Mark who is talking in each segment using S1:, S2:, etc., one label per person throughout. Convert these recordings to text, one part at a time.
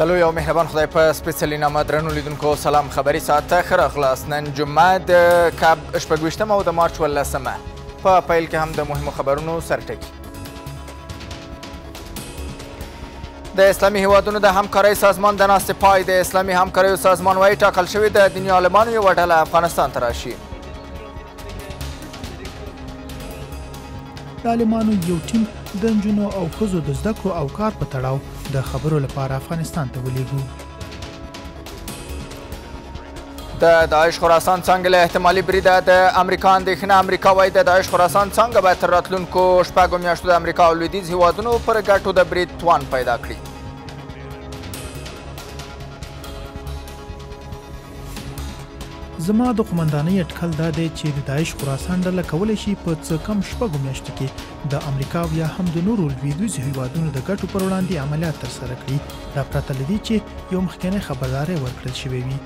S1: د لوی او مهربان خدای په سپېڅلي نامه درنو لیدونکو سلام خبري ساعت ته ښه راغلاست نن جمعه د کب شپږویشتمه او د مارچ اوولسمه په پیل کې هم د مهمو خبرونو سرټکي د اسلامي هیوادونو د همکارۍ سازمان د ناستې پای د اسلامي همکاریو سازمان وایي ټاکل شوې د دیني عالمانو یوه ډله افغانستان ته راشي
S2: د عالمانو یو ټیم د نجونو او ښځو د زده کړو او کار په تړاو د خبرو لپاره افغانستان ته ولېږو
S1: د داعش خراسان څنګه له احتمالي بریده د امریکا اندېښنه امریکا وایي د داعش خراسان څنګه به تر راتلونکو شپږو میاشتو د امریکا او لویدیځ هیوادونو پر ګټو د برید توان پیدا کړي
S2: زما د قومندانۍ اټکل دا دی چې د داعش خراسان ډله کولی شي په څه کم شپږو میاشتو کې د امریکا او یا هم د نورو لویدیځو هیوادونو د ګټو پر وړاندې عملیات ترسره کړي دا پرته له دې چې یو مخکنی خبرداری ورکړل شوی وي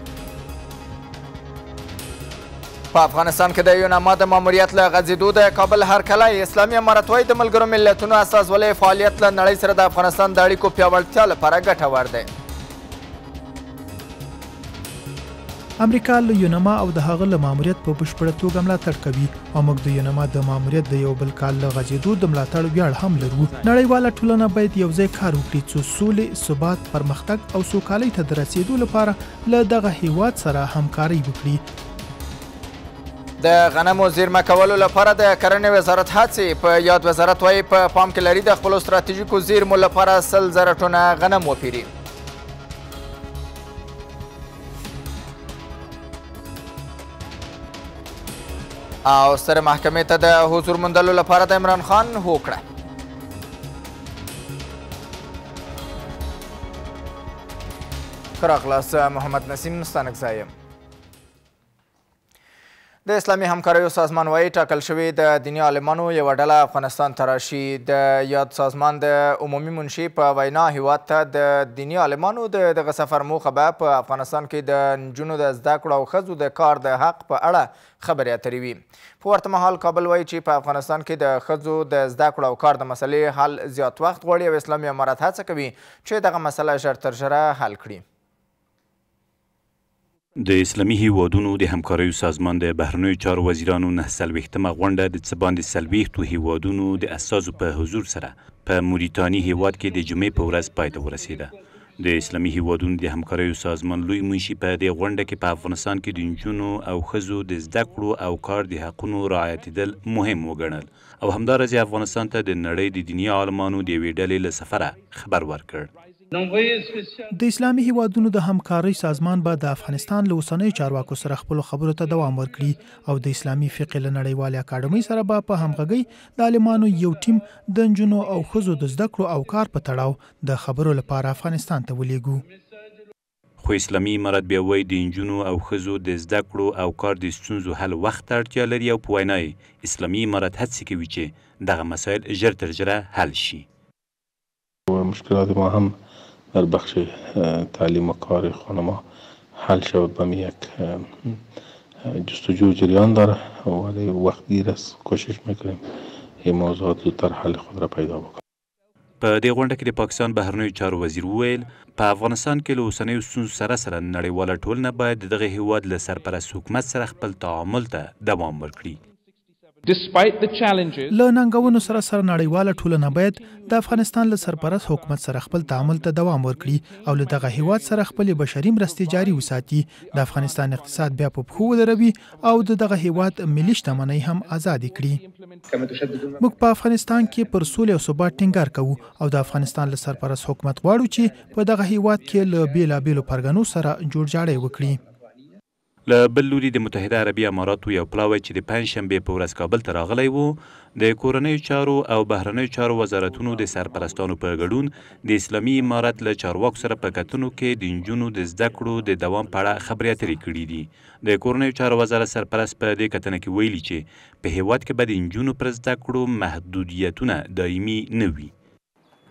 S1: په افغانستان کې د یو ناماده ماموریت له غځېدو د کابل هرکلی اسلامي امارت وایي د ملګرو ملتونو اساسولۍ فعالیت له نړۍ سره د افغانستان د اړیکو پیاوړتیا لپاره ګټور دی
S2: امریکا له یونما او د هغه له ماموریت په بشپړه توګه ملاتړ کوي او موږ د یونما د ماموریت د یو بل کال له غځېدو د ملاتړ ویاړ هم لرو نړیواله ټولنه باید یو ځای کار وکړي چې سولې ثبات پرمختګ او سوکالۍ ته د رسیدو لپاره له دغه هیواد سره همکاري وکړي
S1: د غنمو زیرمه کولو لپاره د کرنې وزارت هڅې په یاد وزارت وایي په پا پام کې لري د خپلو ستراتیژیکو زیرمو لپاره سل زره ټونه غنم وپیري او سره محکمې ته د حضور موندلو لپاره د عمران خان هوکړه ښه راغلاست محمد نسیم ستانکزی یم د اسلامي همکاریو سازمان وایي ټاکل شوې د دیني عالمانو یوه ډله افغانستان ته راشي د یاد سازمان د عمومي منشي په وینا هیواد ته د دیني عالمانو د دغه سفر موخه به په افغانستان کې د نجونو د زده کړو او ښځو د کار د حق په اړه خبرې اترې وي په ورته مهال کابل وایي چې په افغانستان کې د ښځو د زده کړو او کار د مسلې حل زیات وخت غواړي او اسلامي امارت هڅه کوي چې دغه مسله ژر تر ژره حل کړي
S3: د اسلامي هیوادونو د همکاریو سازمان د بهرنیو چارو وزیرانو نه څلوېښتمه غونډه د څه باندې څلوېښتو هیوادونو د استازو په حضور سره په موریتانی هیواد کې د جمعې په ورځ پای ته ورسېده د اسلامي هیوادونو د همکاریو سازمان لوی منشي په دې غونډه کې په افغانستان کې د نجونو او ښځو د زده کړو او کار د حقونو رعایتېدل مهم وګڼل او همداراز افغانستان ته د نړۍ د دیني عالمانو د یوې ډلې له سفره خبر ورکړ
S4: د
S2: اسلامي هیوادونو د همکارۍ سازمان به د افغانستان له اوسنۍ چارواکو سره خپل خبرو ته دوام ورکړي او د اسلامي فقه له نړیوالې اکاډمۍ سره به په همغږۍ د عالمانو یو ټیم د نجونو او ښځو د زده کړو او کار په تړاو د خبرو لپاره افغانستان ته ولېږو
S3: خو اسلامي امارت بیا وایي د نجونو او ښځو د زده کړو او کار د ستونزو حل وخت ته اړتیا لري او په وینا اسلامي امارت هڅې کوي چې دغه مسایل ژر تر ژره حل شي
S4: مشکلات ما هم در بخش تعلیم و کار خانه ما حل شود به یک جستجو جریان داره ولی وقت دیر است کوشش میکنیم این موضوعات زودتر حل خود را پیدا بکنیم
S3: په دې غونډه کې د پاکستان بهرنیو چارو وزیر وویل په افغانستان کې له اوسنیو ستونزو سره سره نړیواله ټولنه باید دغه هیواد له سرپرست حکومت سره خپل تعامل ته دوام ورکړي له
S2: ننګونو سره سره نړیواله ټولنه باید د افغانستان له سرپرست حکومت سره خپل تعامل ته دوام ورکړي او له دغه هیواد سره خپل بشري مرستې جاري وساتي د افغانستان اقتصاد بیا په پخو ودروي او د دغه هیواد ملي شتمنۍ هم آزاد کړي موږ په افغانستان کې پر سولې او ثبات ټینګار کوو او د افغانستان له سرپرست حکومت غواړو چې په دغه هیواد کې له بیلابیلو پرګنو سره جوړجاړی وکړي
S3: له بل لوري د متحده عربي اماراتو یو پلاوی چې د پنځشنبې په ورځ کابل ته راغلی و د کورنیو چارو او بهرنیو چارو وزارتونو د سرپرستانو په ګډون د اسلامي امارت له چارواکو سره په کتنو کې د نجونو د زده کړو د دوام په اړه خبرې اترې کړې دي د کورنیو چارو وزارت سرپرست په دې کتنه کې ویلي چې په هیواد کې به د نجونو پر زده کړو محدودیتونه دایمي نه وي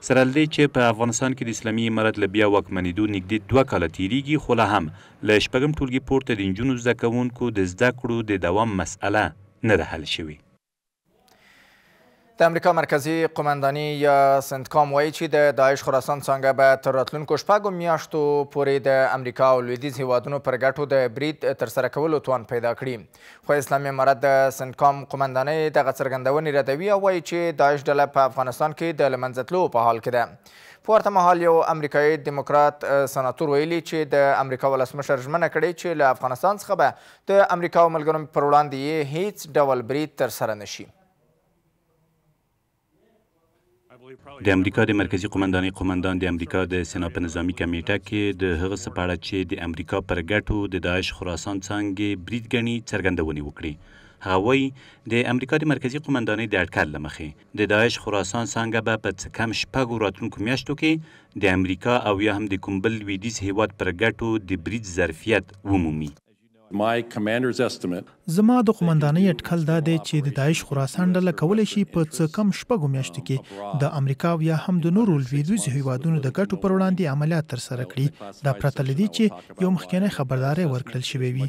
S3: سره لدې چې په افغانستان کې د اسلامي امارت له بیا واکمنېدو نږدې دوه کاله تیریږي خو لا هم له شپږم ټولګي پورته د نجونو زده کوونکو د زده کړو د دوام مسئله نه ده حل شوې
S1: د امریکا مرکزی قماندانی یا سنتکام وایي چې د داعش خراسان څانګه به تر راتلونکو شپږو میاشتو پورې د امریکا او لویدیځ هیوادونو پر ګټو د برید ترسره کولو توان پیدا کړي خو اسلامي امارت د سنتکام قماندانۍ دغه څرګندونې ردوي او وایي چې داعش ډله په افغانستان کې د له منځه تلو په حال کې ده په ورته مهال یو امریکایي ډیموکرات سناتور ویلي چې د امریکا ولسمشر ژمنه کړې چې له افغانستان څخه به د امریکا او ملګرو پر وړاندې یې هیڅ ډول برید ترسره نشي
S3: د امریکا د مرکزی قومندانۍ قومندان د امریکا د سنا په نظامی کمیټه کې د هغه سپاره چې د امریکا پر ګټو د داعش خراسان څنګه بریډ غني څرګندونې وکړي هغوی د امریکا د مرکزی قومندانۍ د اټکل لمخې د داعش خراسان څنګه به په کم شپږو راتلونکو میاشتو کې د امریکا او یا هم د کوم بل لویدیز هیواد پر ګټو د بریج ظرفیت ومومي my commander's estimate
S2: زما د قومندانۍ اټکل دا دی چې د داعش خراسان ډله کولای شي په څه کم شپږو میاشتو کې د امریکا او یا هم د نورو لویدیځو هیوادونو د ګټو پر وړاندې عملیات تر سره کړي دا پرته لدی چې یو مخکنی خبرداري ورکړل شوی وي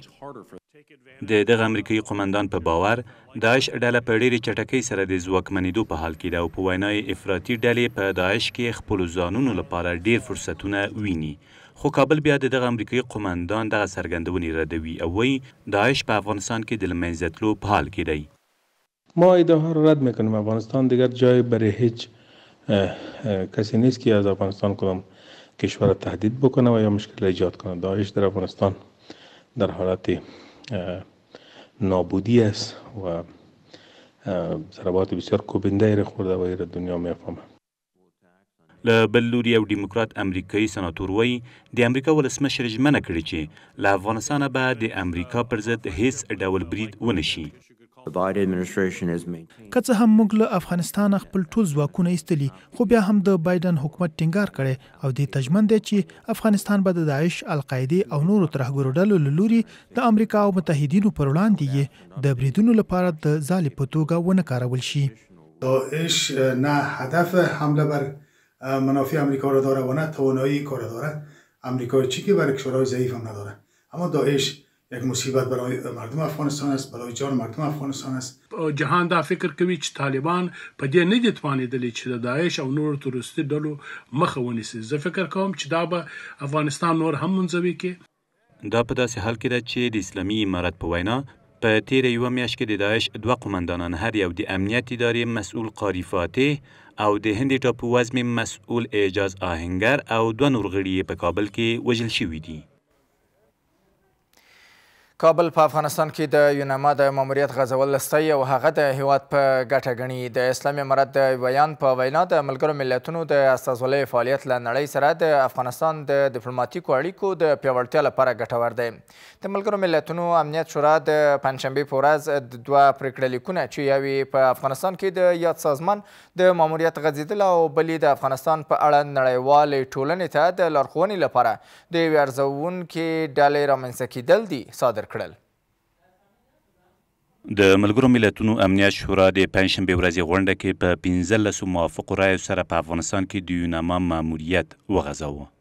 S3: د دغه امریکایي قومندان په باور داعش ډله په ډېری چټکۍ سره د ځواکمنېدو په حال کې ده او په وینا یې افراطي ډلې په داعش کې خپل ځانونو لپاره ډېر فرصتونه ویني خو کابل بیا د دغه امریکایي قومندان دغه څرګندونې ردوي او وایي داعش په افغانستان کې د لمنځه تلو په حال کې دی
S4: ما ایده را رد میکنم افغانستان دیگر جای برای هیچ کسی نیست که از افغانستان کدام کشور را تهدید بکنه و یا مشکل را ایجاد کنه داعش در افغانستان در حالت نابودی است و ضربات بسیار کوبنده را خورده و را دنیا میفهمه
S3: له بل لوري یو ډیموکرات امریکایي سناتور وایي د امریکا ولسمشر ژمنه کړې چې له افغانستانه به د امریکا پر ضد هیڅ ډول برید ونشي
S1: که
S2: څه هم موږ له افغانستان خپل ټول ځواکونه ایستلي خو بیا هم د بایدن حکومت ټینګار کړي او د تجمن دی چې افغانستان به د داعش القاعده او نورو ترهګرو ډلو له لوري د امریکا او متحدینو پر وړاندې د بریدونو لپاره د ځالې په توګه ونه کارول شي داعش نه هدف حمله بر منافع امریکا را داره و نه توانایی کار داره امریکا چی که برای کشورهای ضعیف هم نداره اما داعش یک مصیبت برای مردم افغانستان است برای جان مردم افغانستان
S4: است جهان دا فکر کوي چې طالبان په دې نه دي توانېدل چې د داعش او نور تروریستي ډلو مخه ونیسي زه فکر کوم چې دا به افغانستان نور هم منځوي کې
S3: دا په داسې حال کې ده چې د اسلامي امارت په وینا په تیر یو میاشت کې د داعش دوه قومندانان هر یو د امنیت ادارې مسؤل قاری فاتح او د هند ټاپو وزمې مسؤل اعجاز آهنګر او دوه نور غړي په کابل کې وژل شوي دي
S1: کابل په افغانستان کې د یوناما د ماموریت غځول لستی او هغه د هیواد په ګټه ګڼي د اسلامي امارت د ویان په وینا د ملګرو ملتونو د استازولۍ فعالیت له نړۍ سره د افغانستان د ډیپلوماتیکو اړیکو د پیاوړتیا لپاره ګټور دی د ملګرو ملتونو امنیت شورا د پنجشنبې په ورځ دوه پریکړه لیکونه چې یو یې په افغانستان کې د یاد سازمان د ماموریت غځېدل او بل د افغانستان په اړه نړیوالې ټولنې ته د لارښوونې لپاره د یوې ارزوونکې ډلې رامنځته کېدل دي صادر کړل کړل
S3: د ملګرو ملتونو امنیت شورا د پنځشنبه ورځې غونډه کې په 15 موافقو رایو سره په افغانستان کې د یوناما ماموریت وغځاوه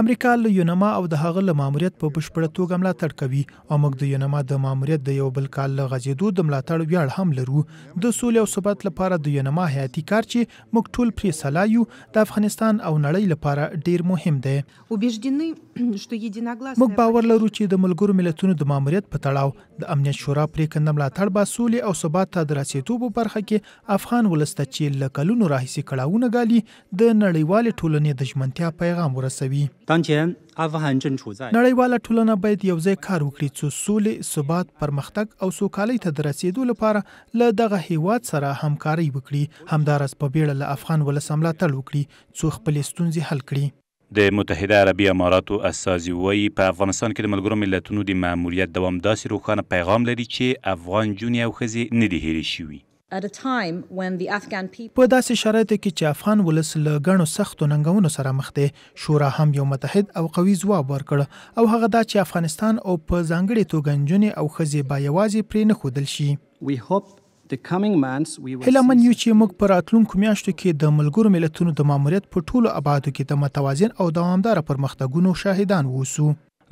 S2: امریکا له یوناما او د هغه له ماموریت په بشپړه توګه ملاتړ کوي او موږ د یوناما د ماموریت د یو بل کال له غځېدو د ملاتړ ویاړ هم لرو د سولې او ثبات لپاره د یوناما حیاتي کار چې موږ ټول پرې سلا یو د افغانستان او نړۍ لپاره ډیر مهم
S3: دی موږ باور لرو
S2: چې د ملګرو ملتونو د ماموریت په تړاو د امنیت شورا پریکنده ملاتړ به سولې او ثبات ته د رسیدو په برخه کې افغان ولسته چې له کلونو راهیسې کړاوونه ګالي د نړیوالې ټولنې د ژمنتیا پیغام ورسوي
S3: نړیواله
S2: ټولنه باید یوځای کار وکړي چې سولې ثبات پرمختګ او سوکالۍ ته د رسیدو لپاره له دغه هیواد سره همکاري وکړي همدارس په بیړه له افغان ولس ملاتړ وکړي څو خپل ستونزې حل کړي
S3: د متحده عربی اماراتو استازي وایي په افغانستان کې د ملګرو ملتونو د ماموریت دوام داسې روښانه پیغام لري چې افغان جونې او ښځې نه دي هېرې شوي
S2: په داسې شرایطو کې چې افغان ولس له ګڼو سختو ننګونو سره مخ دی شورا هم یو متحد او قوي ځواب ورکړ او هغه دا چې افغانستان او په ځانګړې توګه نجونې او ښځې با یوازې پرې نه ښودل شي هله من یو چې موږ په راتلونکو میاشتو کې د ملګرو ملتونو د ماموریت په ټولو ابعادو کې د متوازن او دوامدار پرمختګونو شاهدان ووسو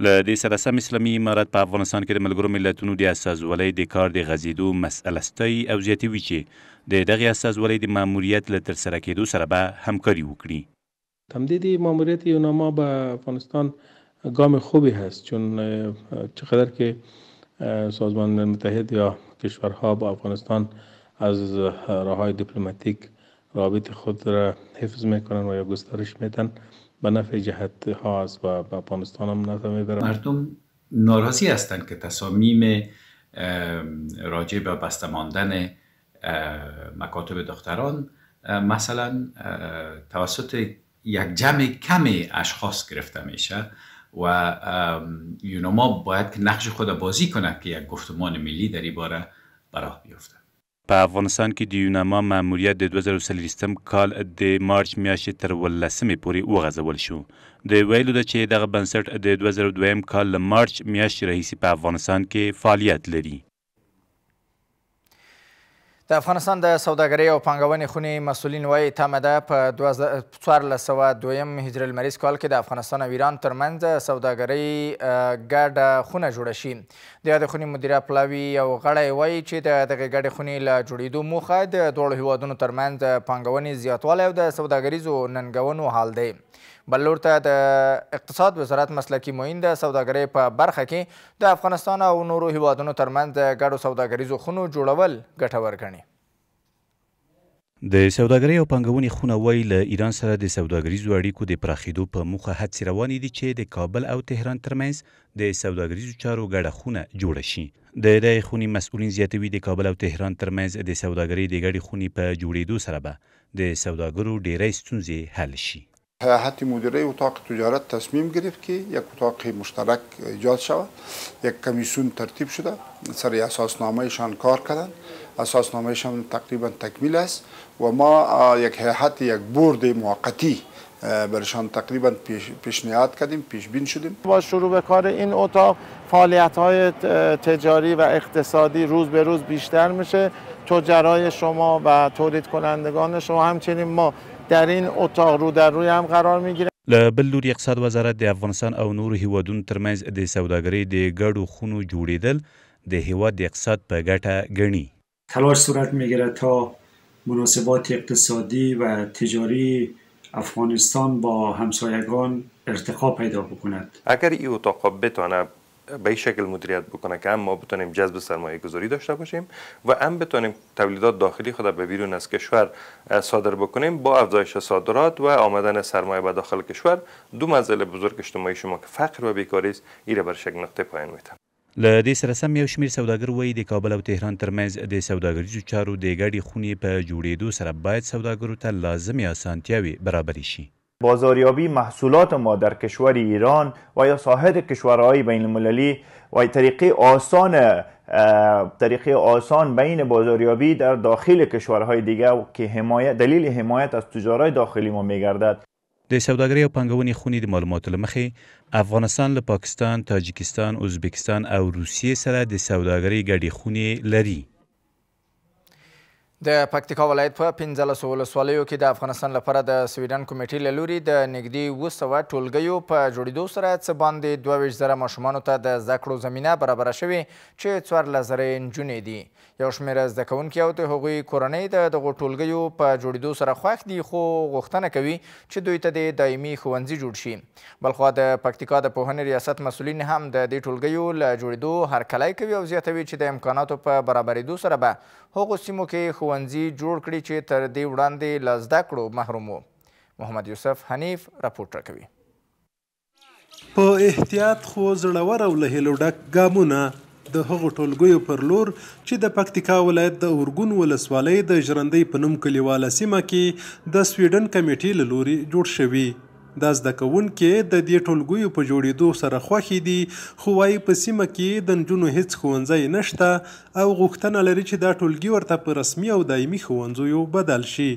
S3: له دې سره سم اسلامي امارت په افغانستان کې د ملګرو ملتونو د اساسولۍ د کار د غزیدو مسألستۍ او زیاتوي چې د دغه اساسولۍ د ماموریت له ترسره کېدو سره به همکاري وکړي
S4: تمدید ماموریت یوناما به افغانستان گام خوبی هست چون چقدر که سازمان ملل متحد یا کشورها با افغانستان از راه های دیپلماتیک رابط خود را حفظ میکنن و یا گسترش میدن به نفع جهت
S3: ها است و به افغانستان هم نفع مردم ناراضی هستند که تصامیم راجع به بسته ماندن مکاتب دختران مثلا توسط یک جمع کمی اشخاص گرفته میشه و یونما باید که نقش خود بازی کنه که یک گفتمان ملی در این باره براه بیفته په افغانستان کې د یونما ماموریت د 2023 کال د مارچ میاشتې تر ولسمې پورې وغځول شو د ویلو د چې دغه بنسټ د 2002 کال له مارچ میاشتې راهیسې په افغانستان کې فعالیت لري
S1: د افغانستان د سوداګرۍ او پانګونې خونې مسؤلین وایي تمه ده په څوارلس سوه دویم هجري لمریز کال کې د افغانستان او ایران ترمنځ سوداګرۍ ګډه خونه جوړه شي د یادې خونې مدیره پلاوي او غړی وایي چې د دغې ګډې خونې له جوړېدو موخه د دواړو هیوادونو ترمنځ پانګونې زیاتوالی او د سوداګریزو ننګونو حال دی بل لور ته د اقتصاد وزارت مسلکي معین د سوداګرۍ په برخه کې د افغانستان او نورو هیوادونو ترمنځ د ګډو سوداګریزو خونو جوړول ګټور ګڼي
S3: د سوداګرۍ او پنګونې خونه وای له ایران سره د سوداګریزو اړیکو د پراخېدو په موخه هڅې روانې دي چې د کابل او تهران ترمنځ د سوداګریزو چارو ګډه خونه جوړه شي د دې خونی مسؤلین زیاتوي د کابل او تهران ترمنځ د سوداګرۍ د ګډې خونی په جوړېدو سره به د سوداګرو ډیری ستونزې حل شي
S5: حیات مدیره اتاق تجارت تصمیم گرفت که یک اتاق مشترک ایجاد شود یک کمیسیون ترتیب شده سر شان کار کردن شان تقریبا تکمیل است و ما یک حیاحت یک برد موقتی برشان تقریبا پیشنهاد
S4: کردیم پیش بین شدیم با شروع به کار این اتاق فعالیت های تجاری و اقتصادی روز به روز بیشتر میشه تجرای شما و تولید کنندگان شما همچنین ما در این اتاق رو در روی هم قرار میگیریم
S3: له بل لوري اقتصاد وزارت د افغانستان او نورو هیوادونو ترمنځ د سوداګرۍ د ګډو خونو جوړیدل د هیواد د اقتصاد په ګټه ګڼي تلاش صورت میگیرد تا مناسبات اقتصادی و تجاری افغانستان با همسایگان ارتقا پیدا بکند
S5: اگر این اتاق بتواند به این شکل مدیریت بکنه که هم ما بتونیم جذب سرمایه گذاری داشته باشیم و هم بتونیم تولیدات داخلی خود به بیرون از کشور صادر بکنیم با افزایش صادرات و آمدن سرمایه به داخل کشور دو مزل بزرگ اجتماعی شما که فقر و بیکاری است ایره بر شکل نقطه پایان میتن
S3: له دې سره سم یو شمیر سوداګر وایي د کابل او تهران ترمنځ د سوداګریزو چارو د ګډې خونې په جوړېدو سره باید سوداګرو ته لازمي اسانتیاوي برابرې شي
S1: بازاریابی محصولات ما در کشور ایران و یا ساحت کشورهای بین المللی و طریقه آسان طریقه آسان بین بازاریابی در داخل کشورهای دیگه که حمایت دلیل حمایت از تجارت داخلي ما میگردد
S3: د سوداګرۍ او پنګونې خونې د معلوماتو لمخې افغانستان له پاکستان، تاجکستان، ازبکستان او روسیې سره د سوداګرۍ ګډې خونې لري.
S1: د پکتیکا ولایت په پنځلسو ولسوالیو کې د افغانستان لپاره د سویډن کمیټې له لوري د نږدې اوه سوه ټولګیو په جوړېدو سره څه باندې دوه ویشت زره ماشومانو ته د زده کړو زمینه برابره شوې چې څوارلس زره نجونې دي یو شمېر زده کوونکي او د هغوی کورنۍ د دغو ټولګیو په جوړېدو سره خوښ دي خو غوښتنه کوي چې دوی ته د دایمي ښوونځي جوړ شي بلخوا د پکتیکا د پوهنې ریاست مسؤلین هم د دې ټولګیو له جوړېدو هرکلی کوي او زیاتوي چې د امکاناتو په برابرېدو سره به هغو سیمو کې ښوونځي جوړ کړي چې تر دې وړاندې له زده کړو محروم وو محمد یوسف حنیف راپورټ راکوي
S5: په احتیاط خو زړور او له هیلو ډک ګامونه د هغو ټولګیو پر لور چې د پکتیکا ولایت د اورګون ولسوالۍ د ژرندۍ په نوم کلیواله سیمه کې د سویډن کمیټې له لوري جوړ شوي دا زده کوونکې د دې ټولګیو په جوړېدو سره خوښې دي خو وایي په سیمه کې د نجونو هیڅ ښوونځی نشته او غوښتنه لري چې دا ټولګي ورته په رسمي او دایمي ښوونځیو بدل شي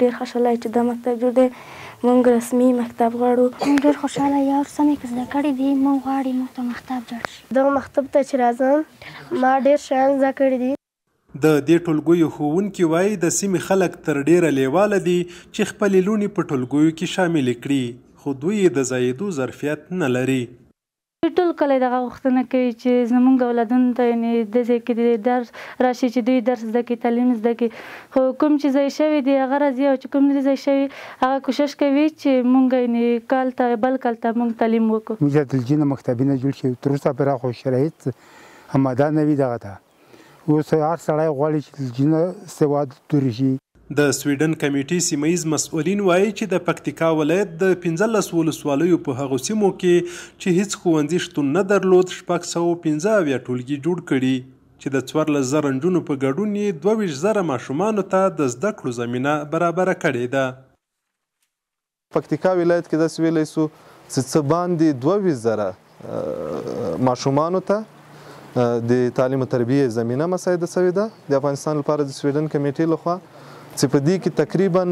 S1: ډېر خوشاله چې دا مکتب جوړ دی مونږ رسمي مکتب غواړو مونږ ډېر خوشاله یو سمې زده کړې دي مونږ غواړو مونږ ته مکتب جوړ شي دغه مکتب ته چې راځم ما ډېر شیان زده کړي دي
S5: د دې ټولګیو ښوونکي وایي د سیمې خلک تر ډیره لیواله دي چې خپلې لوڼې په ټولګیو کې شاملې کړي خو دوی د زایدو ظرفیت نه لري
S1: ټول کله دغه وختونه کوي چې زمونږ اولادونو ته یعنی د ځکه د درس راشي چې دوی درس زده کړي تعلیم زده کړي خو کوم چې ځای شوی دی هغه راځي او چې کوم نه ځای شوی هغه کوشش کوي چې مونږ یعنی کال ته بل کال ته مونږ تعلیم وکړو
S2: موږ د جن مکتبینه جوړ شي تر اوسه پر خو شرایط هم دا نه وی دغه ته اوس هر سړی غواړي چې جنه سواد درشي
S5: د سویډن کمیټې سیمایز مسؤلین وایي چې د پکتیکا ولایت د 15 ولسوالیو په هغو سیمو کې چې هیڅ ښوونځي شتون نه درلود 615 اویا ټولګي جوړ کړي چې د 14000 رنجونو په ګډون یې 22000 ماشومان ته د زده کړو زمینه برابر کړې ده پکتیکا ولایت کې د سویلې سو څه باندې 22000 ماشومان ته د تعلیم او تربیه زمينه مساعده سوې ده د افغانستان لپاره د سویډن کمیټې لخوا چې په دې کې تقریبا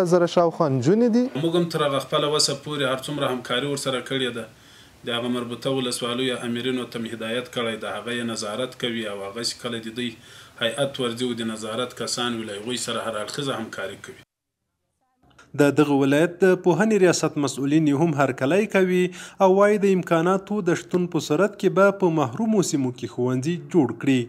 S5: 4000 شاوخوا نجونې دي
S4: موږ هم تر هغه خپل وسه پورې هر څومره همکاري ورسره کړې ده د هغه مربوطه ولسوالیو امیرینو ته هدایت کړی ده هغه یې نظارت کوي او هغه چې کله د دوی هیئت ورځي او د نظارت کسان وي له هغوی سره هر اړخیزه همکاري کوي
S5: د دغه ولایت د پوهنې ریاست مسؤلین یې هم هرکلی کوي او وایي د امکاناتو د شتون په صورت کې به په محرومو سیمو کې ښوونځي جوړ کړي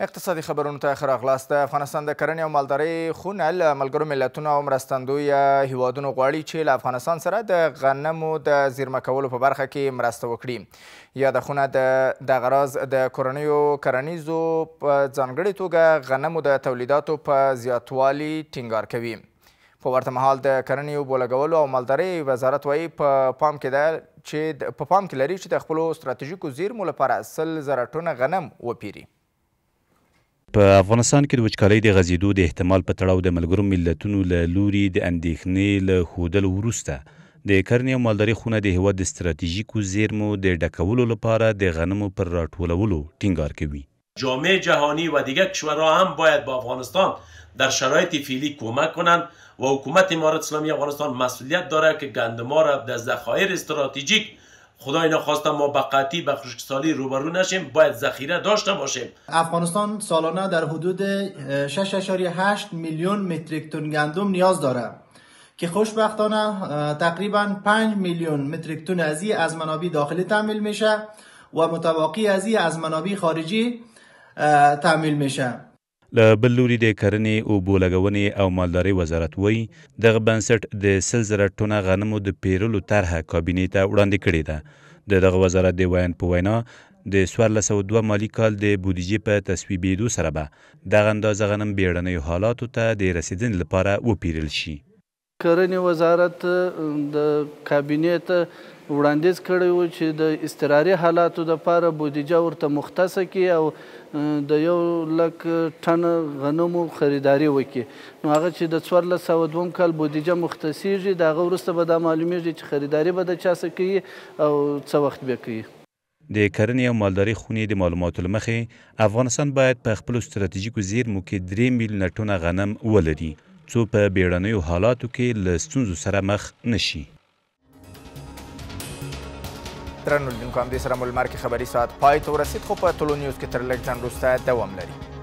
S1: اقتصادي خبرونو ته ښه راغلاست د افغانستان د کرنې او مالدارۍ خونه له ملګرو ملتونو او مرستندویه هیوادونو غواړي چې له افغانستان سره د غنمو د زیرمه کولو په برخه کې مرسته وکړي یاده خونه د دغه راز د کورنیو کرنیزو په ځانګړې توګه غنمو د تولیداتو په زیاتوالي ټینګار کوي په ورته مهال د کرنې اوبو لګولو او مالدارۍ وزارت وایي په پا پام کې ده چې په پام کې لري چې د خپلو ستراتیژیکو زیرمو لپاره سل زره ټونه غنم وپیري
S3: په افغانستان کې د وچکالۍ د غزیدو د احتمال په تړاو د ملګرو ملتونو له لوري د اندېښنې له ښودلو وروسته د کرنې او مالدارۍ خونه د هیواد د ستراتیژیکو زیرمو د ډکولو لپاره د غنمو پر راټولولو ټینګار کوي جامعه جهانی و دیگر کشورها هم باید به با افغانستان در شرایط فعلی کمک کنند و حکومت امارات اسلامی افغانستان مسئولیت داره که گندما را از ذخایر استراتژیک خدا اینا خواستم ما به قطعی به خشکسالی روبرو نشیم باید ذخیره داشته باشیم
S2: افغانستان سالانه در حدود 6.8 میلیون متریک تن گندم نیاز داره که خوشبختانه تقریبا 5 میلیون متریک تن از از منابع داخلی تامین میشه و متباقی از از منابع خارجی تعمیل میشه
S3: له بل لوري د کرنې اوبو لګونې او مالدارۍ وزارت وایي دغه بنسټ د سل زره ټونه غنمو د پیرلو طرحه کابینې ته وړاندې کړې ده د دغه وزارت د ویان په وینا د 1402 مالی کال د بودیجې په تصویبېدو سره به دغه اندازه غنم بیړنیو حالاتو ته د رسیدنې لپاره وپیرل شي
S1: کرنې وزارت د کابینې ته وړاندیز کړی و چې د اضطراري حالاتو دپاره بودیجه ورته مختصه کړي او د یو لک ټن غنمو خریداري وکړي نو هغه چې د څوارلس سوه دوم کال بودیجه مختصیږي د هغه وروسته به دا معلومیږي چې خریداري به د چا څه کوي او څه وخت به کوي
S3: د کرنې او مالدارۍ خونې د معلوماتو له مخې افغانستان باید په خپلو ستراتیژیکو زیرمو کې درې میلیونه ټونه غنم ولري څو په بیړنیو حالاتو کې له ستونزو سره مخ نشي
S1: ترنو لیدونکو همدې سره مو لمر کې خبري ساعت پای ته ورسید خو په ټولو نیوز کې تر لږ ځنډ وروسته دوام لري